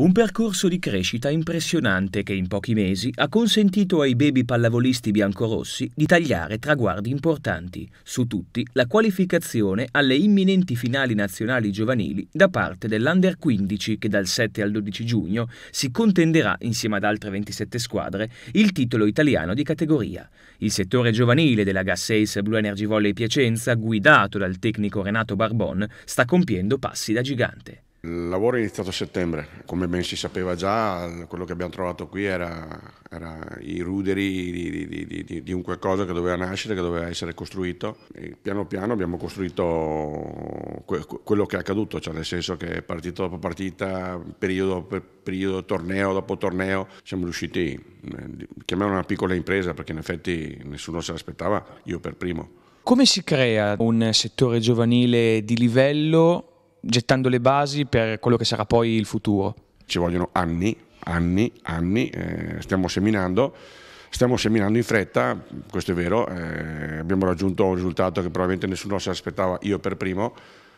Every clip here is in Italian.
Un percorso di crescita impressionante che in pochi mesi ha consentito ai baby pallavolisti biancorossi di tagliare traguardi importanti, su tutti la qualificazione alle imminenti finali nazionali giovanili da parte dell'Under 15 che dal 7 al 12 giugno si contenderà insieme ad altre 27 squadre il titolo italiano di categoria. Il settore giovanile della Gas Ace Blue Energy Volley Piacenza, guidato dal tecnico Renato Barbon, sta compiendo passi da gigante. Il lavoro è iniziato a settembre, come ben si sapeva già, quello che abbiamo trovato qui era, era i ruderi di, di, di, di, un qualcosa che doveva nascere, che doveva essere costruito. E piano piano abbiamo costruito que quello che è accaduto, cioè nel senso che partita dopo partita, periodo per periodo, torneo dopo torneo, siamo riusciti, eh, chiamiamola una piccola impresa perché in effetti nessuno se l'aspettava, io per primo. Come si crea un settore giovanile di livello gettando le basi per quello che sarà poi il futuro. Ci vogliono anni, anni, anni, eh, stiamo seminando. Stiamo seminando in fretta, questo è vero, eh, abbiamo raggiunto un risultato che probabilmente nessuno si aspettava, io per primo,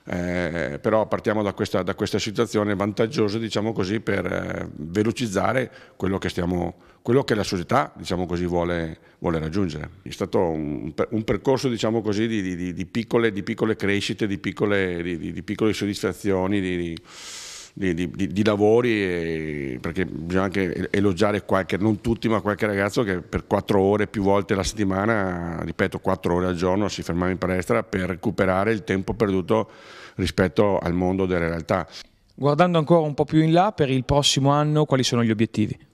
eh, però partiamo da questa, da questa, situazione vantaggiosa diciamo così, per eh, velocizzare quello che, stiamo, quello che, la società diciamo così, vuole, vuole, raggiungere. È stato un, un percorso diciamo così, di, di, di, piccole, di, piccole, crescite, di piccole, piccole soddisfazioni di, di, di lavori, e, perché bisogna anche elogiare qualche, non tutti, ma qualche ragazzo che per quattro ore più volte la settimana, ripeto quattro ore al giorno, si fermava in palestra per recuperare il tempo perduto rispetto al mondo delle realtà. Guardando ancora un po' più in là, per il prossimo anno quali sono gli obiettivi?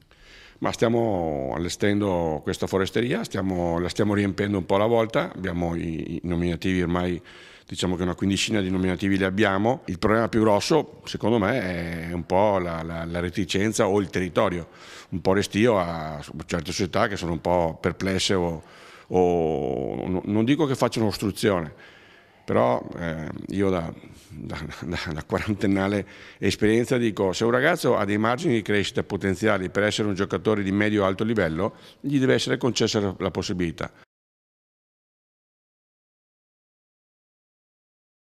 ma stiamo allestendo questa foresteria, stiamo, la stiamo riempiendo un po' alla volta, abbiamo i, i nominativi ormai diciamo che una quindicina di nominativi li abbiamo. Il problema più grosso, secondo me, è un po' la, la, la reticenza o il territorio, un po' restio a certe società che sono un po' perplesse o, o non dico che facciano ostruzione, però eh, io da, da, da, da, quarantennale esperienza dico se un ragazzo ha dei margini di crescita potenziali per essere un giocatore di medio-alto livello, gli deve essere concessa la possibilità.